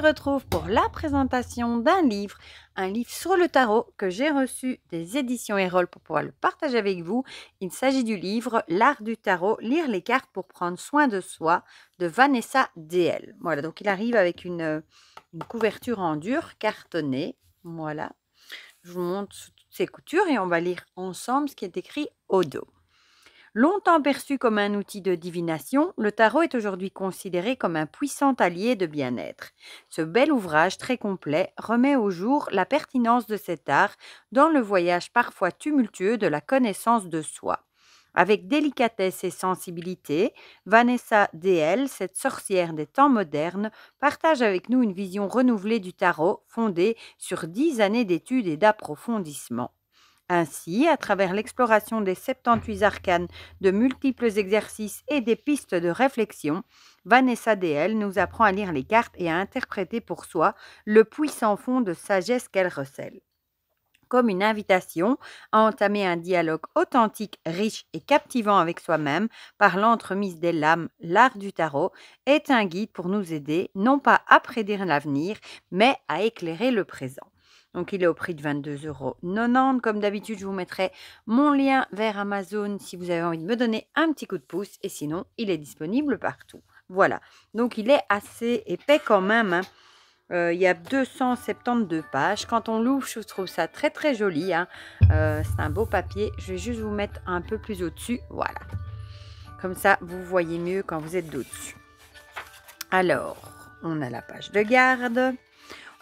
retrouve pour la présentation d'un livre, un livre sur le tarot que j'ai reçu des éditions Erol pour pouvoir le partager avec vous. Il s'agit du livre L'art du tarot, lire les cartes pour prendre soin de soi de Vanessa DL. Voilà, donc il arrive avec euh, une, couverture en dur cartonnée. Voilà, je vous montre toutes ces coutures et on va lire ensemble ce qui est écrit au dos. Longtemps perçu comme un outil de divination, le tarot est aujourd'hui considéré comme un puissant allié de bien-être. Ce bel ouvrage très complet remet au jour la pertinence de cet art dans le voyage parfois tumultueux de la connaissance de soi. Avec délicatesse et sensibilité, Vanessa DL, cette sorcière des temps modernes, partage avec nous une vision renouvelée du tarot fondée sur dix années d'études et d'approfondissement. Ainsi, à travers l'exploration des 78 arcanes, de multiples exercices et des pistes de réflexion, Vanessa DL nous apprend à lire les cartes et à interpréter pour soi le puissant fond de sagesse qu'elle recèle. Comme une invitation à entamer un dialogue authentique, riche et captivant avec soi-même par l'entremise des lames, l'art du tarot est un guide pour nous aider non pas à prédire l'avenir, mais à éclairer le présent. Donc il est au prix de 22,90 euros. Comme d'habitude, je vous mettrai mon lien vers Amazon si vous avez envie de me donner un petit coup de pouce. Et sinon, il est disponible partout. Voilà. Donc il est assez épais quand même. Hein. Euh, il y a 272 pages. Quand on l'ouvre, je trouve ça très très joli. Hein. Euh, c'est un beau papier. Je vais juste vous mettre un peu plus au-dessus. Voilà. Comme ça, vous voyez mieux quand vous êtes au dessus Alors, on a la page de garde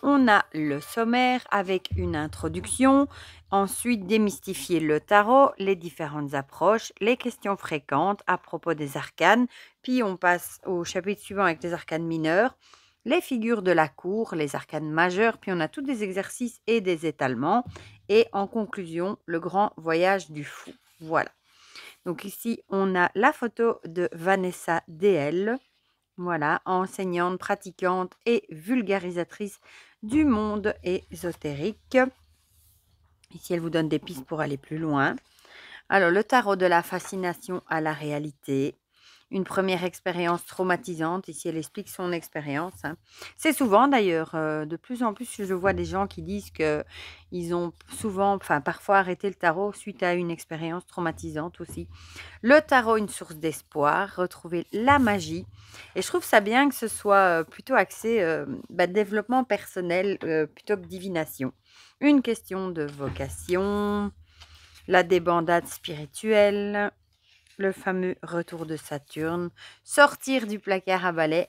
on a le sommaire avec une introduction, ensuite démystifier le tarot, les différentes approches, les questions fréquentes à propos des arcanes, puis on passe au chapitre suivant avec les arcanes mineures, les figures de la cour, les arcanes majeures, puis on a tous des exercices et des étalements, et en conclusion, le grand voyage du fou. Voilà. Donc ici, on a la photo de Vanessa DL voilà, enseignante, pratiquante et vulgarisatrice du monde ésotérique. Ici, elle vous donne des pistes pour aller plus loin. Alors, le tarot de la fascination à la réalité une première expérience traumatisante. Ici, elle explique son expérience. Hein. C'est souvent d'ailleurs, euh, de plus en plus, je vois des gens qui disent qu'ils ont souvent, enfin parfois arrêté le tarot suite à une expérience traumatisante aussi. Le tarot, une source d'espoir, retrouver la magie. Et je trouve ça bien que ce soit euh, plutôt axé euh, bah, développement personnel plutôt que divination. Une question de vocation, la débandade spirituelle, le fameux retour de Saturne, sortir du placard à balai,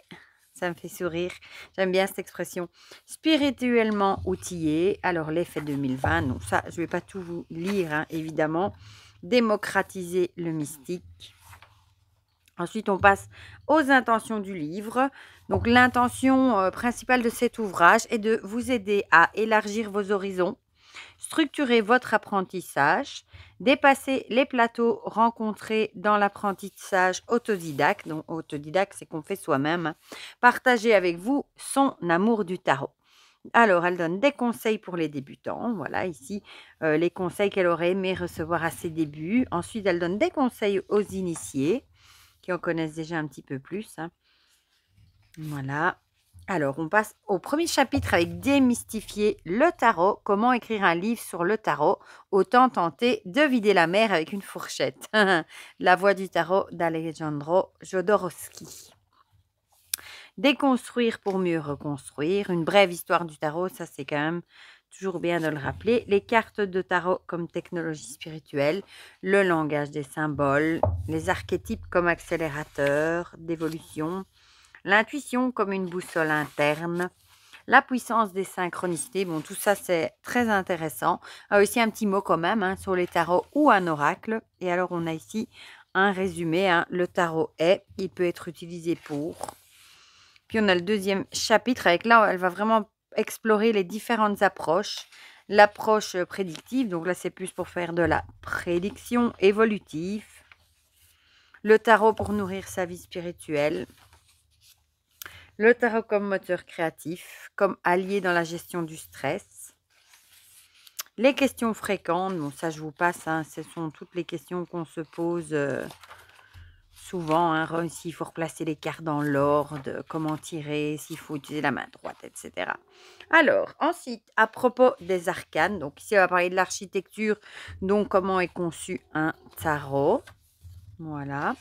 ça me fait sourire, j'aime bien cette expression, spirituellement outillé, alors l'effet 2020, non, ça je ne vais pas tout vous lire hein, évidemment, démocratiser le mystique. Ensuite, on passe aux intentions du livre. Donc, l'intention euh, principale de cet ouvrage est de vous aider à élargir vos horizons, structurer votre apprentissage, dépasser les plateaux rencontrés dans l'apprentissage autodidacte. Donc autodidacte, c'est qu'on fait soi-même. Hein. Partager avec vous son amour du tarot. Alors, elle donne des conseils pour les débutants. Voilà, ici, euh, les conseils qu'elle aurait aimé recevoir à ses débuts. Ensuite, elle donne des conseils aux initiés, qui en connaissent déjà un petit peu plus. Hein. Voilà. Alors, on passe au premier chapitre avec démystifier le tarot. Comment écrire un livre sur le tarot Autant tenter de vider la mer avec une fourchette. la voix du tarot d'Alejandro Jodorowsky. Déconstruire pour mieux reconstruire. Une brève histoire du tarot, ça c'est quand même toujours bien de le rappeler. Les cartes de tarot comme technologie spirituelle, le langage des symboles, les archétypes comme accélérateur d'évolution l'intuition comme une boussole interne, la puissance des synchronicités. Bon, tout ça, c'est très intéressant. a ah aussi un petit mot quand même hein, sur les tarots ou un oracle. Et alors, on a ici un résumé. Hein. Le tarot est, il peut être utilisé pour. Puis, on a le deuxième chapitre avec là, elle va vraiment explorer les différentes approches. L'approche prédictive, donc là, c'est plus pour faire de la prédiction évolutive. Le tarot pour nourrir sa vie spirituelle le tarot comme moteur créatif, comme allié dans la gestion du stress. Les questions fréquentes, bon ça je vous passe, hein, ce sont toutes les questions qu'on se pose euh, souvent. Hein, s'il faut replacer les cartes dans l'ordre, comment tirer, s'il faut utiliser la main droite, etc. Alors, ensuite, à propos des arcanes, donc ici on va parler de l'architecture, donc comment est conçu un tarot. Voilà.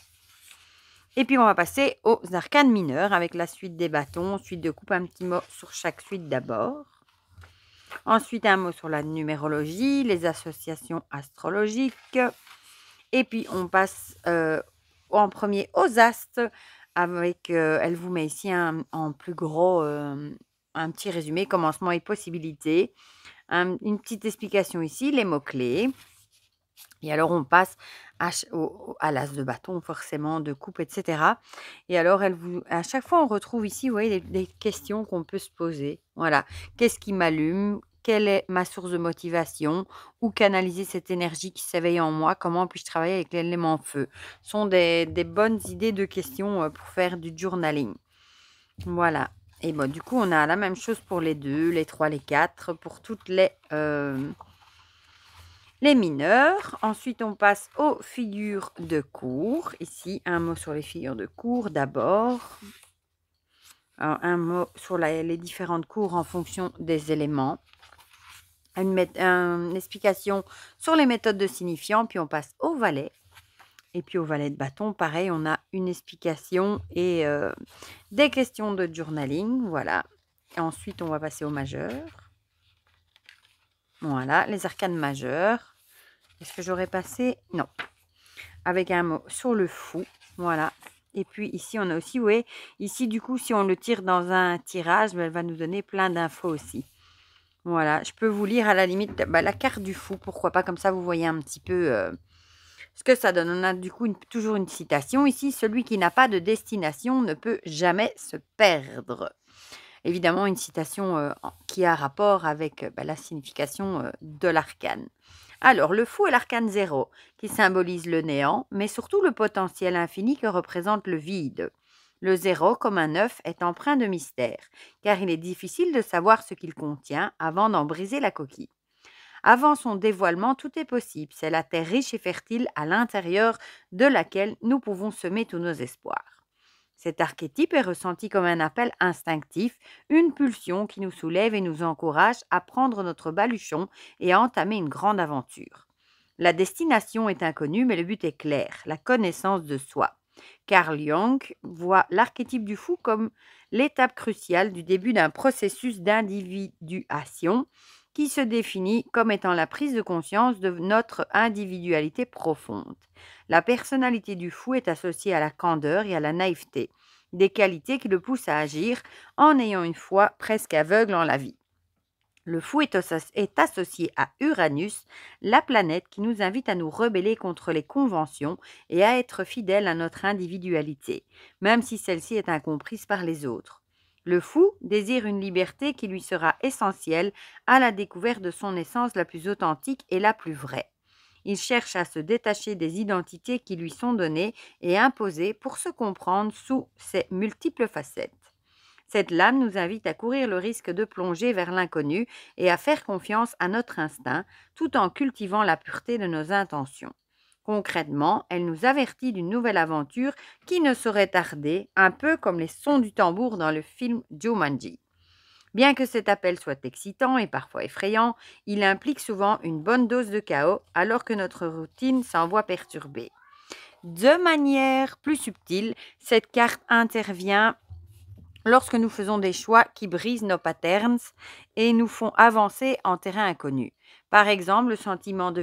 Et puis on va passer aux arcanes mineurs avec la suite des bâtons, suite de coupe, un petit mot sur chaque suite d'abord. Ensuite un mot sur la numérologie, les associations astrologiques. Et puis on passe euh, en premier aux astres avec, euh, elle vous met ici un, en plus gros euh, un petit résumé, commencement et possibilités. une petite explication ici, les mots-clés. Et alors on passe à, à l'as de bâton, forcément, de coupe, etc. Et alors elle vous, à chaque fois on retrouve ici, vous voyez, des, questions qu'on peut se poser. Voilà, qu'est-ce qui m'allume Quelle est ma source de motivation Où canaliser cette énergie qui s'éveille en moi Comment puis-je travailler avec l'élément feu Ce sont des, bonnes idées de questions euh, pour faire du journaling. Voilà. Et bon, du coup, on a la même chose pour les deux, les trois, les quatre, pour toutes les... Euh, les mineurs. Ensuite, on passe aux figures de cours. Ici, un mot sur les figures de cours d'abord. Un mot sur les différentes cours en fonction des éléments. Une, explication sur les méthodes de signifiants, puis on passe au valet. Et puis au valet de bâton, pareil, on a une explication et euh, des questions de journaling. Voilà. ensuite, on va passer au majeur. Voilà, les arcanes majeures. Est-ce que j'aurais passé Non. Avec un mot sur le fou. Voilà. Et puis ici, on a aussi, oui, ici du coup, si on le tire dans un tirage, ben, elle va nous donner plein d'infos aussi. Voilà, je peux vous lire à la limite bah, la carte du fou, pourquoi pas, comme ça vous voyez un petit peu euh, ce que ça donne. On a du coup toujours une citation ici, celui qui n'a pas de destination ne peut jamais se perdre évidemment une citation euh, qui a rapport avec euh, bah, la signification euh, de l'arcane. Alors, le fou est l'arcane zéro, qui symbolise le néant, mais surtout le potentiel infini que représente le vide. Le zéro, comme un œuf, est empreint de mystère, car il est difficile de savoir ce qu'il contient avant d'en briser la coquille. Avant son dévoilement, tout est possible. C'est la terre riche et fertile à l'intérieur de laquelle nous pouvons semer tous nos espoirs. Cet archétype est ressenti comme un appel instinctif, une pulsion qui nous soulève et nous encourage à prendre notre baluchon et à entamer une grande aventure. La destination est inconnue, mais le but est clair, la connaissance de soi. Carl Jung voit l'archétype du fou comme l'étape cruciale du début d'un processus d'individuation qui se définit comme étant la prise de conscience de notre individualité profonde. La personnalité du fou est associée à la candeur et à la naïveté, des qualités qui le poussent à agir en ayant une foi presque aveugle en la vie. Le fou est, associé à Uranus, la planète qui nous invite à nous rebeller contre les conventions et à être fidèle à notre individualité, même si celle-ci est incomprise par les autres. Le fou désire une liberté qui lui sera essentielle à la découverte de son essence la plus authentique et la plus vraie. Il cherche à se détacher des identités qui lui sont données et imposées pour se comprendre sous ses multiples facettes. Cette lame nous invite à courir le risque de plonger vers l'inconnu et à faire confiance à notre instinct tout en cultivant la pureté de nos intentions. Concrètement, elle nous avertit d'une nouvelle aventure qui ne saurait tarder, un peu comme les sons du tambour dans le film Jumanji. Bien que cet appel soit excitant et parfois effrayant, il implique souvent une bonne dose de chaos alors que notre routine s'en voit perturbée. De manière plus subtile, cette carte intervient lorsque nous faisons des choix qui brisent nos patterns et nous font avancer en terrain inconnu. Par exemple, le sentiment de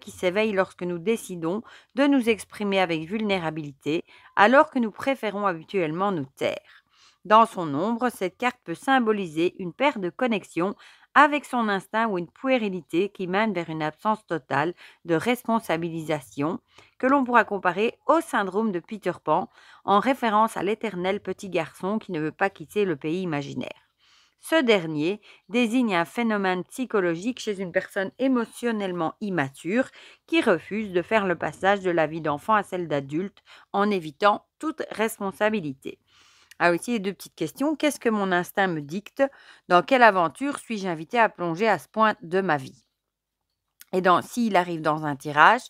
qui s'éveille lorsque nous décidons de nous exprimer avec vulnérabilité, alors que nous préférons habituellement nous taire. Dans son ombre, cette carte peut symboliser une perte de connexion avec son instinct ou une puérilité qui mène vers une absence totale de responsabilisation, que l'on pourra comparer au syndrome de Peter Pan, en référence à l'éternel petit garçon qui ne veut pas quitter le pays imaginaire. Ce dernier désigne un phénomène psychologique chez une personne émotionnellement immature qui refuse de faire le passage de la vie d'enfant à celle d'adulte en évitant toute responsabilité. Ah aussi, les deux petites questions. Qu'est-ce que mon instinct me dicte Dans quelle aventure suis-je invité à plonger à ce point de ma vie Et dans, s'il arrive dans un tirage,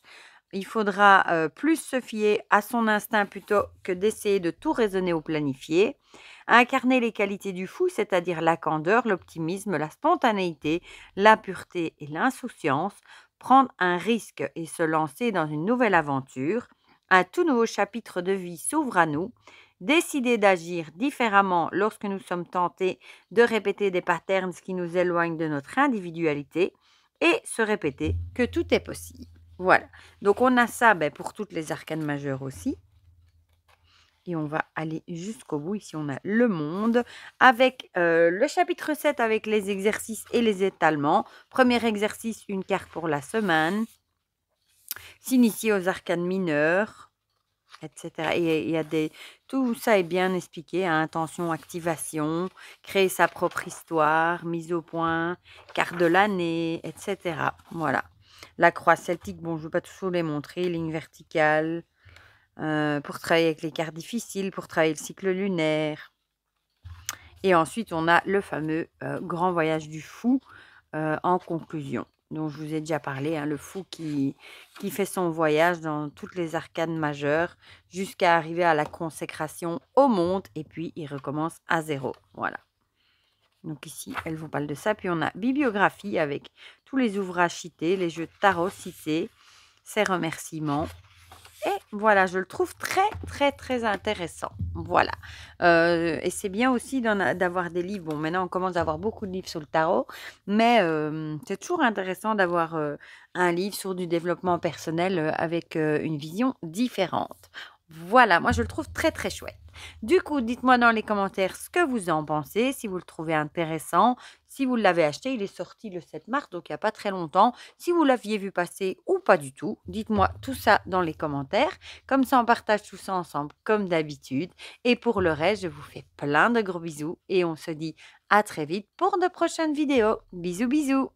il faudra plus se fier à son instinct plutôt que d'essayer de tout raisonner ou planifier. Incarner les qualités du fou, c'est-à-dire la candeur, l'optimisme, la spontanéité, la pureté et l'insouciance. Prendre un risque et se lancer dans une nouvelle aventure. Un tout nouveau chapitre de vie s'ouvre à nous. Décider d'agir différemment lorsque nous sommes tentés de répéter des patterns qui nous éloignent de notre individualité et se répéter que tout est possible. Voilà. Donc, on a ça ben, pour toutes les arcanes majeures aussi. Et on va aller jusqu'au bout. Ici, on a le monde avec euh, le chapitre 7 avec les exercices et les étalements. Premier exercice, une carte pour la semaine. S'initier aux arcanes mineures, etc. il y a des... Tout ça est bien expliqué. Hein. Intention, activation, créer sa propre histoire, mise au point, carte de l'année, etc. Voilà. La croix celtique, bon, je ne veux pas toujours les montrer. Ligne verticale. Euh, pour travailler avec les cartes difficiles, pour travailler le cycle lunaire. Et ensuite, on a le fameux euh, grand voyage du fou euh, en conclusion, dont je vous ai déjà parlé, hein, le fou qui, qui fait son voyage dans toutes les arcades majeures jusqu'à arriver à la consécration au monde et puis il recommence à zéro. Voilà. Donc ici, elle vous parle de ça. Puis on a bibliographie avec tous les ouvrages cités, les jeux de tarot cités, ses remerciements. Et voilà, je le trouve très, très, très intéressant. Voilà. Euh, et c'est bien aussi d'avoir des livres. Bon, maintenant, on commence à avoir beaucoup de livres sur le tarot, mais euh, c'est toujours intéressant d'avoir euh, un livre sur du développement personnel avec une vision différente. Voilà, moi je le trouve très très chouette. Du coup, dites-moi dans les commentaires ce que vous en pensez, si vous le trouvez intéressant, si vous l'avez acheté, il est sorti le 7 mars, donc il n'y a pas très longtemps. Si vous l'aviez vu passer ou pas du tout, dites-moi tout ça dans les commentaires. Comme ça, on partage tout ça ensemble, comme d'habitude. Et pour le reste, je vous fais plein de gros bisous et on se dit à très vite pour de prochaines vidéos. Bisous bisous